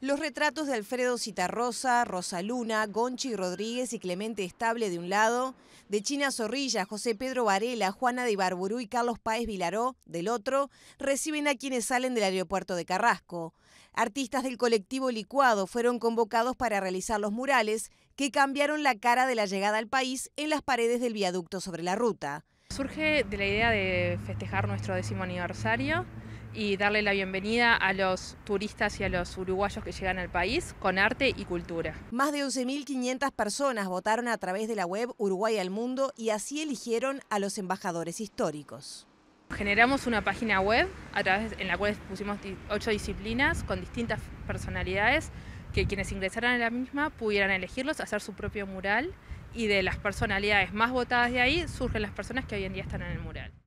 Los retratos de Alfredo Citarrosa, Rosa Luna, Gonchi Rodríguez y Clemente Estable de un lado, de China Zorrilla, José Pedro Varela, Juana de Ibarburú y Carlos Páez Vilaró del otro, reciben a quienes salen del aeropuerto de Carrasco. Artistas del colectivo Licuado fueron convocados para realizar los murales que cambiaron la cara de la llegada al país en las paredes del viaducto sobre la ruta. Surge de la idea de festejar nuestro décimo aniversario y darle la bienvenida a los turistas y a los uruguayos que llegan al país con arte y cultura. Más de 11.500 personas votaron a través de la web Uruguay al Mundo y así eligieron a los embajadores históricos. Generamos una página web a través, en la cual pusimos ocho disciplinas con distintas personalidades que quienes ingresaran a la misma pudieran elegirlos, hacer su propio mural y de las personalidades más votadas de ahí surgen las personas que hoy en día están en el mural.